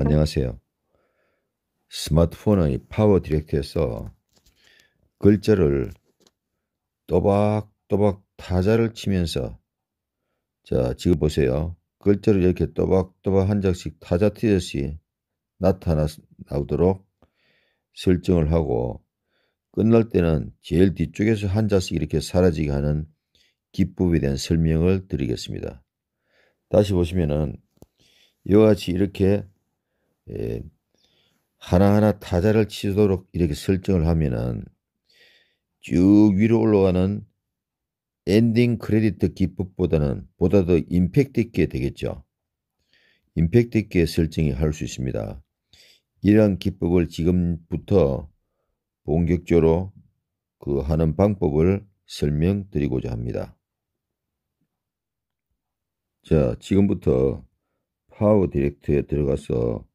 안녕하세요. 스마트폰의 파워 디렉터에서 글자를 또박또박 타자를 치면서 자 지금 보세요. 글자를 이렇게 또박또박 한 장씩 타자 트듯이 나타나 도록 설정을 하고 끝날 때는 제일 뒤쪽에서 한 자씩 이렇게 사라지게 하는 기법에 대한 설명을 드리겠습니다. 다시 보시면은 이와 같이 이렇게 예, 하나하나 타자를 치도록 이렇게 설정을 하면은 쭉 위로 올라가는 엔딩 크레딧 기법보다는 보다 더 임팩트 있게 되겠죠. 임팩트 있게 설정이 할 수 있습니다. 이러한 기법을 지금부터 본격적으로 그 하는 방법을 설명드리고자 합니다. 자, 지금부터 파워 디렉트에 들어가서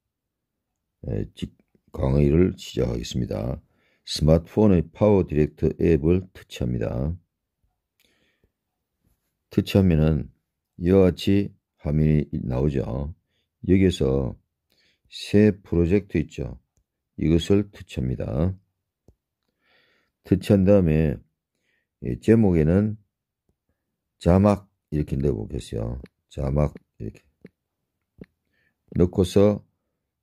강의를 시작하겠습니다. 스마트폰의 파워 디렉트 앱을 터치합니다. 터치하면은 이와 같이 화면이 나오죠. 여기에서 새 프로젝트 있죠. 이것을 터치합니다. 터치한 다음에 제목에는 자막 이렇게 넣어보겠어요. 자막 이렇게 넣고서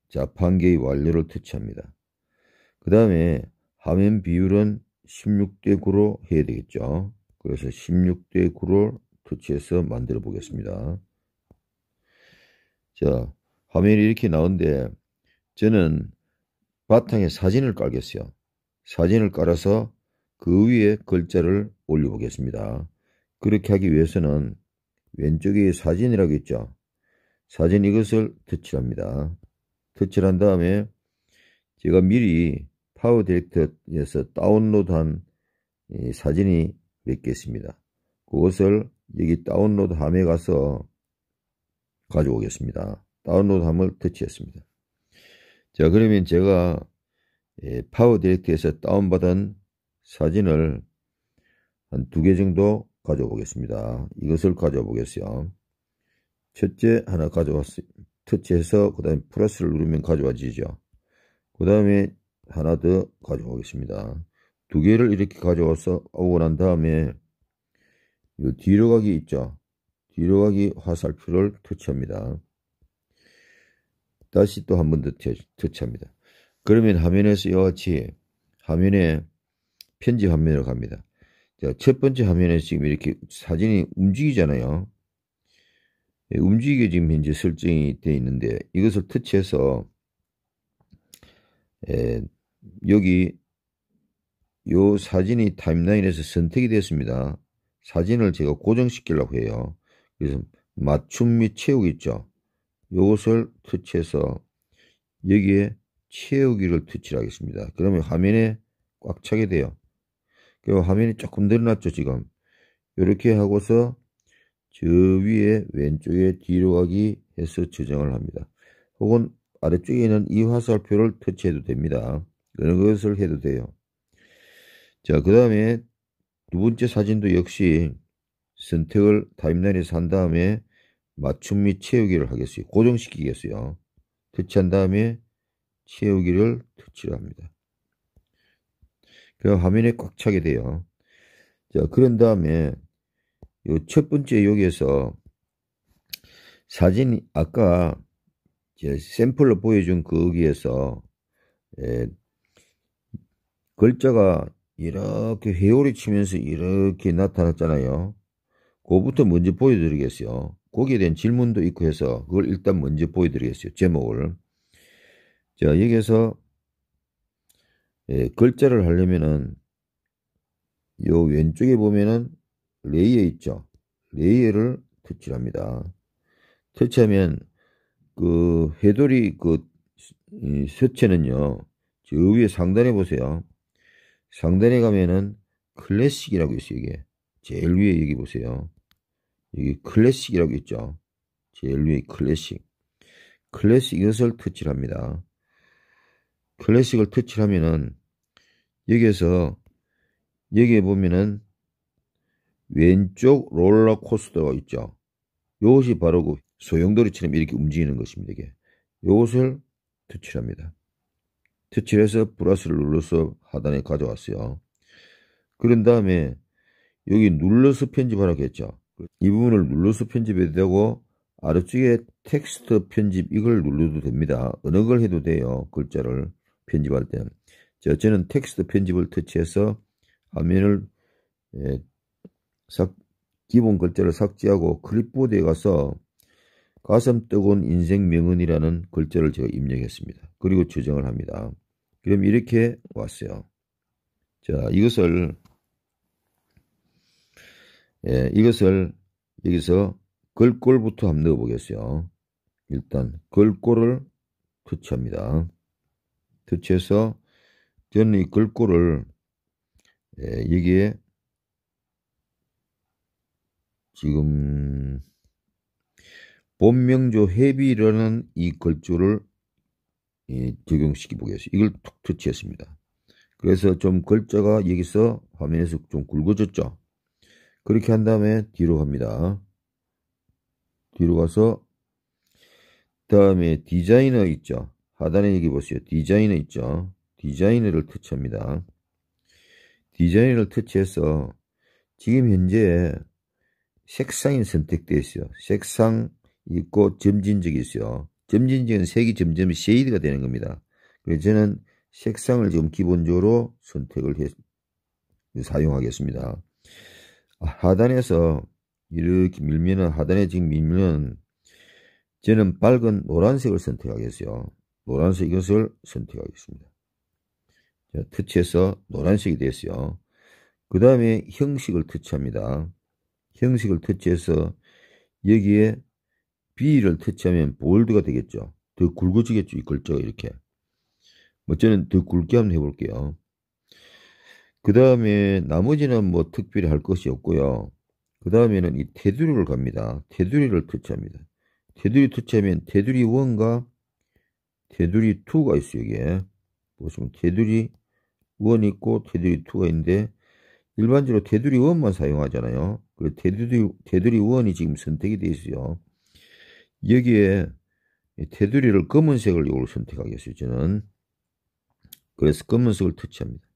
자판기의 완료를 터치합니다. 그 다음에 화면 비율은 16대 9로 해야 되겠죠. 그래서 16대 9로 터치해서 만들어 보겠습니다. 자, 화면이 이렇게 나온데 저는 바탕에 사진을 깔겠어요. 사진을 깔아서 그 위에 글자를 올려보겠습니다. 그렇게 하기 위해서는 왼쪽이 사진이라고 했죠. 사진 이것을 터치합니다. 터치한 다음에 제가 미리 파워 디렉터에서 다운로드한 사진이 몇 개 있습니다. 그것을 여기 다운로드함에 가서 가져오겠습니다. 다운로드함을 터치했습니다. 자 그러면 제가 예, 파워 디렉터에서 다운받은 사진을 한 두 개 정도 가져보겠습니다. 이것을 가져보겠어요. 첫째 하나 가져왔어요. 터치해서 그 다음에 플러스를 누르면 가져와지죠. 그 다음에 하나 더 가져오겠습니다. 두 개를 이렇게 가져와서 오고 난 다음에 요 뒤로 가기 있죠. 뒤로 가기 화살표를 터치합니다. 다시 또 한 번 더 터치합니다. 그러면 화면에서 이와 같이 화면에 편집 화면으로 갑니다. 자, 첫 번째 화면에 지금 이렇게 사진이 움직이잖아요. 예, 움직이게 지금 현재 설정이 되어 있는데 이것을 터치해서 예, 여기 요 사진이 타임라인에서 선택이 되었습니다. 사진을 제가 고정시키려고 해요. 그래서 맞춤 및 채우기 있죠. 요것을 터치해서 여기에 채우기를 터치하겠습니다. 그러면 화면에 꽉 차게 돼요. 그 화면이 조금 늘어났죠 지금 이렇게 하고서 저 위에 왼쪽에 뒤로 가기 해서 저장을 합니다. 혹은 아래쪽에 있는 이 화살표를 터치해도 됩니다. 그런 것을 해도 돼요. 자, 그 다음에 두 번째 사진도 역시 선택을 타임라인에서 한 다음에 맞춤 및 채우기를 하겠어요. 고정시키겠어요. 터치한 다음에 채우기를 터치를 합니다. 그 화면에 꽉 차게 돼요. 자, 그런 다음에 요 첫 번째 여기에서 사진 아까 제 샘플로 보여준 그 거기에서 예, 글자가 이렇게 회오리 치면서 이렇게 나타났잖아요. 그거부터 먼저 보여드리겠어요. 거기에 대한 질문도 있고 해서 그걸 일단 먼저 보여드리겠어요. 제목을. 자, 여기에서 예, 글자를 하려면은 요 왼쪽에 보면은 레이어 있죠. 레이어를 터치합니다. 터치하면 그 해돌이 그 쇠체는요. 저 위에 상단에 보세요. 상단에 가면은 클래식이라고 있어요. 이게 제일 위에 여기 보세요. 여기 클래식이라고 있죠. 제일 위에 클래식. 클래식 이것을 터치합니다. 클래식을 터치를 하면은 여기에서 여기에 보면은 왼쪽 롤러코스터가 있죠. 이것이 바로 그 소용돌이처럼 이렇게 움직이는 것입니다. 이게 이것을 터치를 합니다. 터치를 해서 브라스를 눌러서 하단에 가져왔어요. 그런 다음에 여기 눌러서 편집하라고 했죠. 이 부분을 눌러서 편집해도 되고 아래쪽에 텍스트 편집 이걸 눌러도 됩니다. 어느 걸 해도 돼요. 글자를. 편집할 때. 자, 저는 텍스트 편집을 터치해서 화면을 예, 삭, 기본 글자를 삭제하고 클립보드에 가서 가슴 뜨거운 인생 명언이라는 글자를 제가 입력했습니다. 그리고 저장을 합니다. 그럼 이렇게 왔어요. 자, 이것을 예, 이것을 여기서 글꼴부터 한번 넣어 보겠어요. 일단 글꼴을 터치합니다. 터치해서전이 글꼴을 예, 여기에 지금 본명조 해비라는 이글줄을 예, 적용시켜 보겠습니다. 이걸 툭 터치했습니다. 그래서 좀 글자가 여기서 화면에서 좀 굵어졌죠. 그렇게 한 다음에 뒤로 갑니다. 뒤로 가서 다음에 디자이너 있죠. 하단에 여기 보세요. 디자인에 있죠. 디자인을 터치합니다. 디자인을 터치해서 지금 현재 색상이 선택되어 있어요. 색상 있고 점진적이 있어요. 점진적은 색이 점점 쉐이드가 되는 겁니다. 그래서 저는 색상을 지금 기본적으로 선택을 해, 사용하겠습니다. 아, 하단에서 이렇게 밀면은 하단에 지금 밀면은 저는 밝은 노란색을 선택하겠어요. 노란색 이것을 선택하겠습니다. 자, 터치해서 노란색이 되었어요그 다음에 형식을 터치합니다. 형식을 터치해서 여기에 B를 터치하면 볼드가 되겠죠. 더 굵어지겠죠. 이 글자가 이렇게. 뭐 저는 더 굵게 한번 해볼게요. 그 다음에 나머지는 뭐 특별히 할 것이 없고요. 그 다음에는 이 테두리를 갑니다. 테두리를 터치합니다. 테두리 터치하면 테두리 원과 테두리 2가 있어요, 이게. 보시면 테두리1 있고 테두리 2가 있는데 일반적으로 테두리 1만 사용하잖아요. 그리고 대두리, 대두리 1이 지금 선택이 돼 있어요. 여기에 테두리를 검은색을 이걸 선택하겠어요. 저는 그래서 검은색을 터치합니다.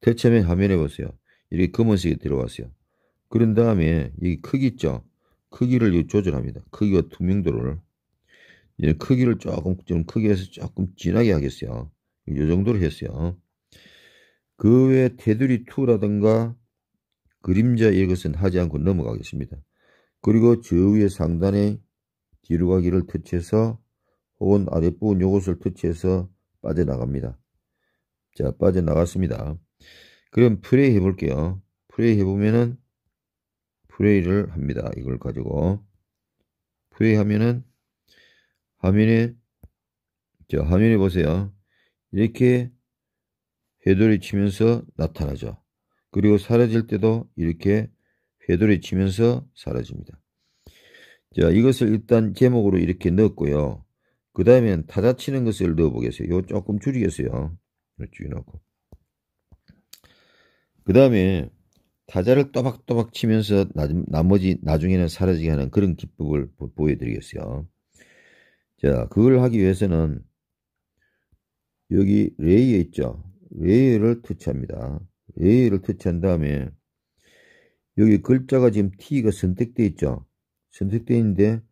터치하면 화면에 보세요. 이렇게 검은색이 들어왔어요. 그런 다음에 여기 크기 있죠? 크기를 조절합니다. 크기와 투명도를 이제 크기를 조금 좀 크게 해서 조금 진하게 하겠어요. 이 정도로 했어요. 그 외에 테두리 2라든가 그림자 이것은 하지 않고 넘어가겠습니다. 그리고 저 위에 상단에 뒤로 가기를 터치해서 혹은 아랫부분 요것을 터치해서 빠져나갑니다. 자 빠져나갔습니다. 그럼 플레이 해볼게요. 플레이 해보면은 플레이를 합니다. 이걸 가지고 플레이 하면은 화면에 자 화면에 보세요. 이렇게 회돌이 치면서 나타나죠. 그리고 사라질 때도 이렇게 회돌이 치면서 사라집니다. 자 이것을 일단 제목으로 이렇게 넣었고요. 그 다음엔 타자 치는 것을 넣어보겠어요. 이거 조금 줄이겠어요. 줄여놓고 그 다음에 타자를 또박또박 치면서 나, 나머지 나중에는 사라지게 하는 그런 기법을 보여드리겠어요. 자, 그걸 하기 위해서는 여기 레이에 있죠. 레이를 터치합니다. 레이를 터치한 다음에 여기 글자가 지금 T가 선택되어 있죠. 선택되어 있는데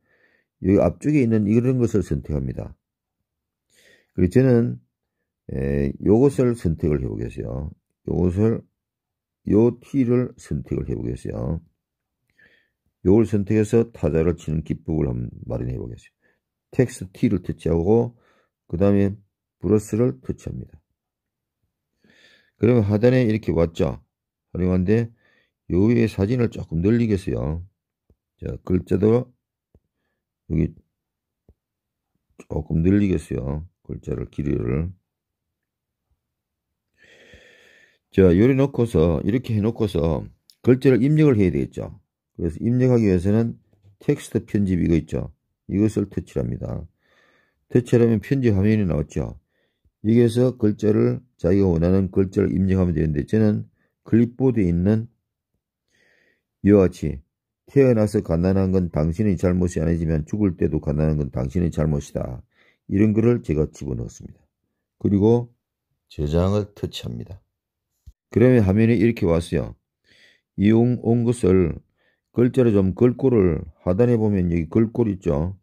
여기 앞쪽에 있는 이런 것을 선택합니다. 그리고 저는 에, 요것을 선택을 해보겠어요. 요것을 요 T를 선택을 해보겠어요. 요걸 선택해서 타자를 치는 기법을 한번 마련해 보겠습니다. 텍스 t를 터치하고 그 다음에 브러스를 터치합니다. 그러면 하단에 이렇게 왔죠. 활용한데 요 위에 사진을 조금 늘리겠어요. 자 글자도 여기 조금 늘리겠어요. 글자를 길이를 자 요리 놓고서 이렇게 해놓고서 글자를 입력을 해야 되겠죠. 그래서 입력하기 위해서는 텍스트 편집이 거 있죠. 이것을 터치합니다. 터치하면 편지 화면이 나왔죠. 여기에서 글자를 자기가 원하는 글자를 입력하면 되는데 저는 클립보드에 있는 이와 같이 태어나서 가난한 건 당신의 잘못이 아니지만 죽을 때도 가난한 건 당신의 잘못이다. 이런 글을 제가 집어넣었습니다. 그리고 저장을 터치합니다. 그러면 화면에 이렇게 왔어요. 이용 온 것을 글자를 좀 글꼴을 하단에 보면 여기 글꼴 있죠.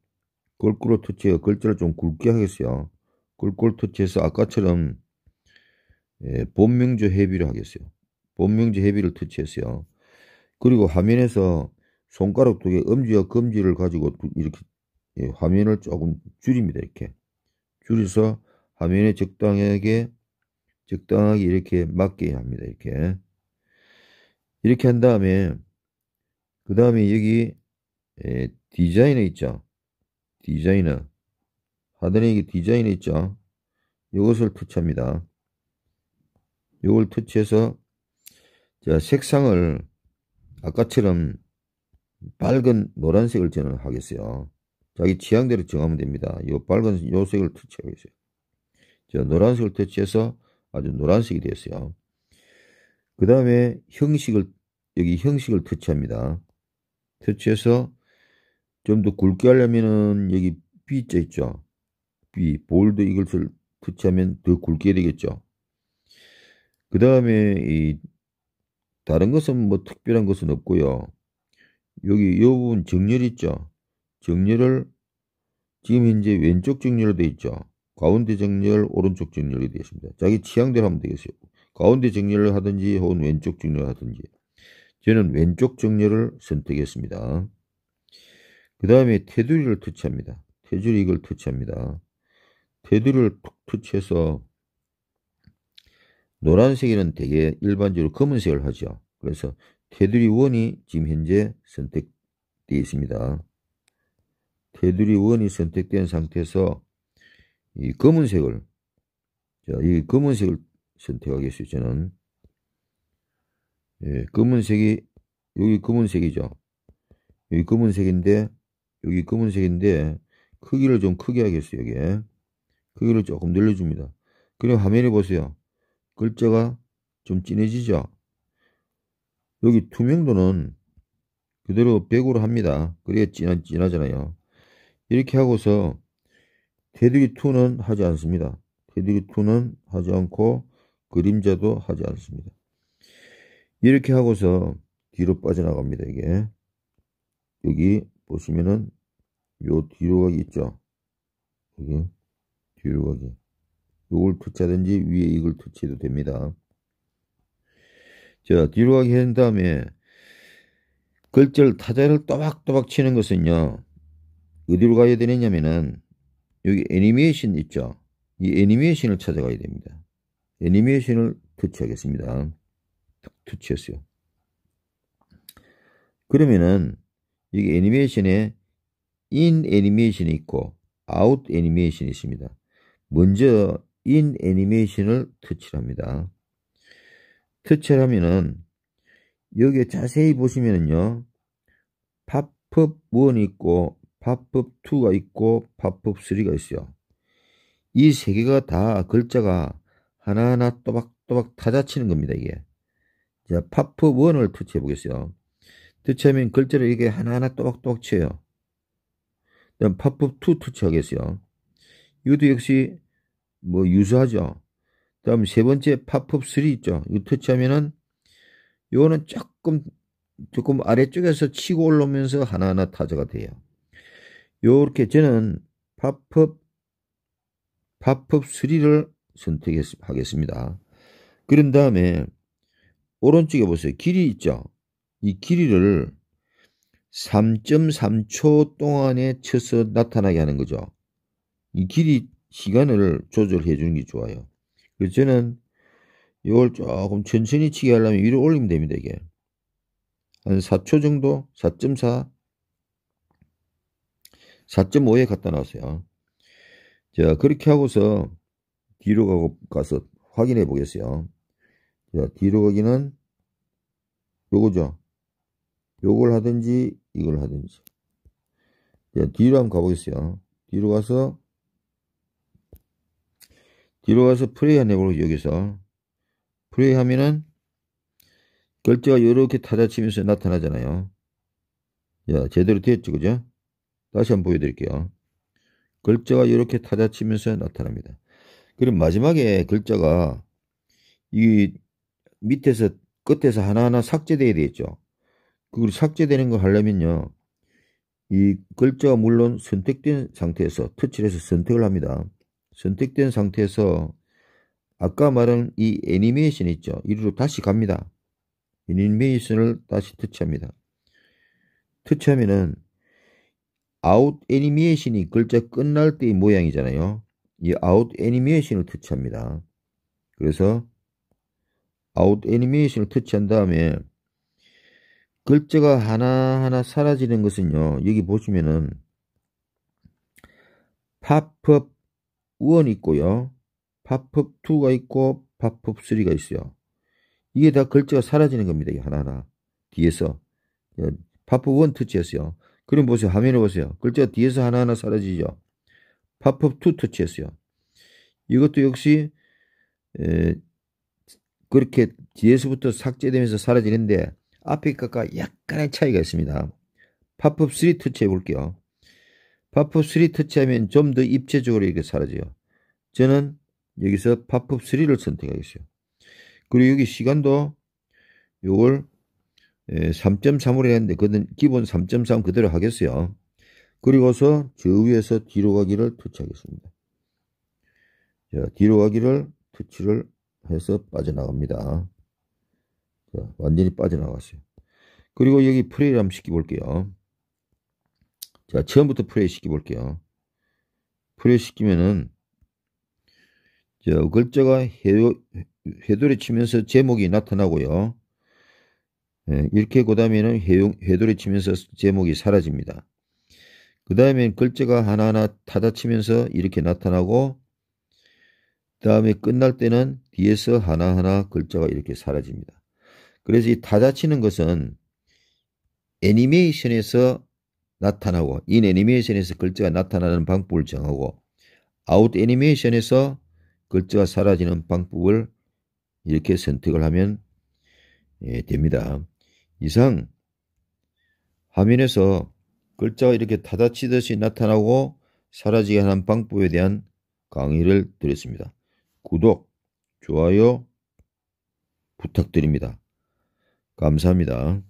글꼴을 터치해 글자를 좀 굵게 하겠어요. 글꼴 터치해서 아까처럼 예, 본명조 해비를 하겠어요. 본명조 해비를 터치했어요. 그리고 화면에서 손가락 두 개, 엄지와 검지를 가지고 이렇게 예, 화면을 조금 줄입니다. 이렇게 줄여서 화면에 적당하게 적당하게 이렇게 맞게 합니다. 이렇게 이렇게 한 다음에 그 다음에 여기 에, 디자이너 있죠. 디자이너. 하더니 이게 디자이너 있죠. 이것을 터치합니다. 이걸 터치해서 자, 색상을 아까처럼 밝은 노란색을 저는 하겠어요. 자기 취향대로 정하면 됩니다. 이 밝은 요 색을 터치하겠어요. 자, 노란색을 터치해서 아주 노란색이 되었어요. 그 다음에 형식을 여기 형식을 터치합니다. 터치해서 좀 더 굵게 하려면은 여기 B자 있죠. B, 볼드 이것을 터치하면 더 굵게 되겠죠. 그 다음에 이 다른 것은 뭐 특별한 것은 없고요. 여기 이 부분 정렬 있죠. 정렬을 지금 현재 왼쪽 정렬로 되어 있죠. 가운데 정렬, 오른쪽 정렬이 되어 있습니다. 자기 취향대로 하면 되겠어요. 가운데 정렬을 하든지 혹은 왼쪽 정렬을 하든지 저는 왼쪽 정렬을 선택했습니다. 그 다음에 테두리를 터치합니다. 테두리 이걸 터치합니다. 테두리를 툭 터치해서 노란색에는 되게 일반적으로 검은색을 하죠. 그래서 테두리 원이 지금 현재 선택되어 있습니다. 테두리 원이 선택된 상태에서 이 검은색을 자, 이 검은색을 선택하겠습니다. 저는 예, 검은색이 여기 검은색이죠. 여기 검은색인데 여기 검은색인데 크기를 좀 크게 하겠어요. 여기에 크기를 조금 늘려줍니다. 그리고 화면에 보세요. 글자가 좀 진해지죠. 여기 투명도는 그대로 100으로 합니다. 그래야 진한 진하잖아요. 이렇게 하고서 테두리2는 하지 않습니다. 테두리2는 하지 않고 그림자도 하지 않습니다. 이렇게 하고서 뒤로 빠져나갑니다. 이게 여기 보시면은 요 뒤로 가기 있죠. 여기 뒤로 가기. 요걸 터치하든지 위에 이걸 터치해도 됩니다. 자 뒤로 가기 한 다음에 글자를 타자를 또박또박 치는 것은요. 어디로 가야 되느냐면은 여기 애니메이션 있죠. 이 애니메이션을 찾아가야 됩니다. 애니메이션을 터치하겠습니다. 큐츠였어요. 그러면은 여기 애니메이션에 인 애니메이션이 있고 아웃 애니메이션이 있습니다. 먼저 인 애니메이션을 터치합니다. 터치를 하면은 여기에 자세히 보시면은요. 팝업 1이 있고 팝업 2가 있고 팝업 3가 있어요. 이 세 개가 다 글자가 하나하나 또박또박 타자치는 겁니다, 이게. 자, 파프 1을 터치해 보겠어요. 터치하면 글자를 이게 렇 하나하나 또박또박 쳐요. 그 다음 파프 2 터치하겠어요. 이것도 역시 뭐 유사하죠. 다음 세 번째 파프 3 있죠. 이거 터치하면은 요거는 조금 조금 아래쪽에서 치고 올라오면서 하나하나 타자가 돼요. 요렇게 저는 파프 파프 3를 선택하겠습니다. 그런 다음에 오른쪽에 보세요. 길이 있죠. 이 길이를 3.3초 동안에 쳐서 나타나게 하는 거죠. 이 길이 시간을 조절해 주는 게 좋아요. 그래서 저는 이걸 조금 천천히 치게 하려면 위로 올리면 됩니다. 이게 한 4초 정도 4.4 4.5에 갖다 놨어요. 자 그렇게 하고서 뒤로 가고 가서 확인해 보겠어요. 자, 뒤로 가기는 요거죠. 요걸 하든지 이걸 하든지. 자, 뒤로 한번 가보겠어요. 뒤로 가서 뒤로 가서 플레이 하네고 여기서 플레이 하면은 결제가 이렇게 타자치면서 나타나잖아요. 자, 제대로 됐죠 그죠? 다시 한번 보여드릴게요. 글자가 이렇게 타자치면서 나타납니다. 그럼 마지막에 글자가 이 밑에서 끝에서 하나하나 삭제되어야 되겠죠. 그걸 삭제되는 걸 하려면요. 이 글자가 물론 선택된 상태에서 터치를 해서 선택을 합니다. 선택된 상태에서 아까 말한 이 애니메이션 있죠. 이리로 다시 갑니다. 애니메이션을 다시 터치합니다. 터치하면은 아웃 애니메이션이 글자 끝날 때의 모양이잖아요. 이 아웃 애니메이션을 터치합니다. 그래서 아웃 애니메이션을 터치한 다음에 글자가 하나하나 사라지는 것은요. 여기 보시면은 팝업 1 있고요. 팝업 2가 있고 팝업 3가 있어요. 이게 다 글자가 사라지는 겁니다. 하나하나 뒤에서 예, 팝업 1 터치했어요. 그럼 보세요. 화면을 보세요. 글자가 뒤에서 하나하나 사라지죠. 팝업 2 터치했어요. 이것도 역시 에, 그렇게 뒤에서부터 삭제되면서 사라지는데 앞에 것과 약간의 차이가 있습니다. 팝업 3 터치해 볼게요. 팝업 3 터치하면 좀 더 입체적으로 이렇게 사라져요. 저는 여기서 팝업 3를 선택하겠습니다 그리고 여기 시간도 요걸 3.3으로 했는데 그건 기본 3.3 그대로 하겠어요. 그리고서 저 위에서 뒤로 가기를 터치하겠습니다. 자, 뒤로 가기를 터치를 해서 빠져나갑니다. 자, 완전히 빠져나갔어요. 그리고 여기 프레이를 한번 시켜볼게요. 자, 처음부터 프레이 시켜볼게요. 프레이 시키면은, 저, 글자가 해도, 해도를 치면서 제목이 나타나고요. 예, 이렇게 그 다음에는 해도를 치면서 제목이 사라집니다. 그 다음엔 글자가 하나하나 타다치면서 이렇게 나타나고, 그 다음에 끝날 때는 뒤에서 하나하나 글자가 이렇게 사라집니다. 그래서 이 타자치는 것은 애니메이션에서 나타나고 인 애니메이션에서 글자가 나타나는 방법을 정하고 아웃 애니메이션에서 글자가 사라지는 방법을 이렇게 선택을 하면 예, 됩니다. 이상 화면에서 글자가 이렇게 타다치듯이 나타나고 사라지게 하는 방법에 대한 강의를 드렸습니다. 구독, 좋아요 부탁드립니다. 감사합니다.